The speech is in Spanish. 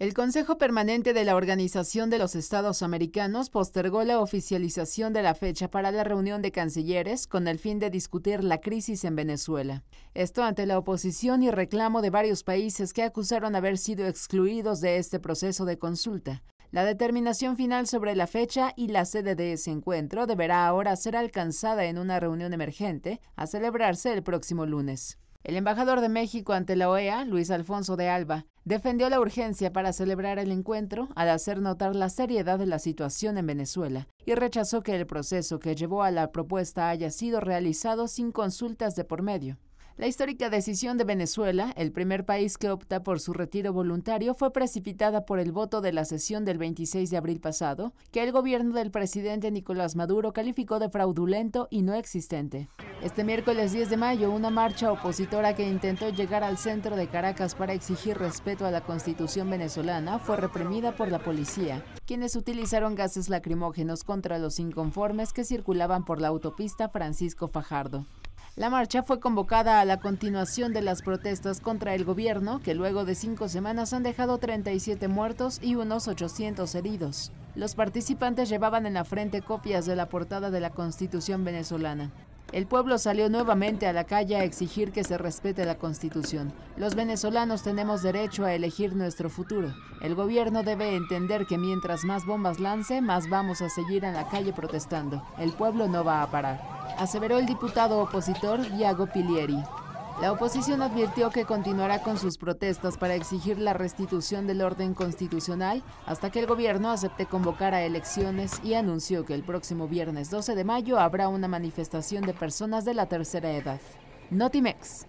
El Consejo Permanente de la Organización de los Estados Americanos postergó la oficialización de la fecha para la reunión de cancilleres con el fin de discutir la crisis en Venezuela. Esto ante la oposición y reclamo de varios países que acusaron haber sido excluidos de este proceso de consulta. La determinación final sobre la fecha y la sede de ese encuentro deberá ahora ser alcanzada en una reunión emergente a celebrarse el próximo lunes. El embajador de México ante la OEA, Luis Alfonso de Alba, defendió la urgencia para celebrar el encuentro al hacer notar la seriedad de la situación en Venezuela y rechazó que el proceso que llevó a la propuesta haya sido realizado sin consultas de por medio. La histórica decisión de Venezuela, el primer país que opta por su retiro voluntario, fue precipitada por el voto de la sesión del 26 de abril pasado, que el gobierno del presidente Nicolás Maduro calificó de fraudulento y no existente. Este miércoles 10 de mayo, una marcha opositora que intentó llegar al centro de Caracas para exigir respeto a la constitución venezolana fue reprimida por la policía, quienes utilizaron gases lacrimógenos contra los inconformes que circulaban por la autopista Francisco Fajardo. La marcha fue convocada a la continuación de las protestas contra el gobierno, que luego de cinco semanas han dejado 37 muertos y unos 800 heridos. Los participantes llevaban en la frente copias de la portada de la Constitución venezolana. El pueblo salió nuevamente a la calle a exigir que se respete la Constitución. Los venezolanos tenemos derecho a elegir nuestro futuro. El gobierno debe entender que mientras más bombas lance, más vamos a seguir en la calle protestando. El pueblo no va a parar aseveró el diputado opositor Iago Pilieri. La oposición advirtió que continuará con sus protestas para exigir la restitución del orden constitucional hasta que el gobierno acepte convocar a elecciones y anunció que el próximo viernes 12 de mayo habrá una manifestación de personas de la tercera edad. Notimex.